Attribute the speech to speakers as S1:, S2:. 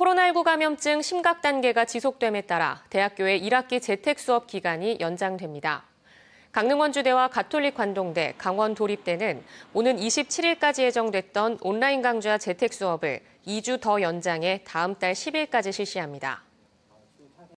S1: 코로나19 감염증 심각 단계가 지속됨에 따라 대학교의 1학기 재택 수업 기간이 연장됩니다. 강릉원주대와 가톨릭 관동대, 강원 도립대는 오는 27일까지 예정됐던 온라인 강좌 재택 수업을 2주 더 연장해 다음 달 10일까지 실시합니다.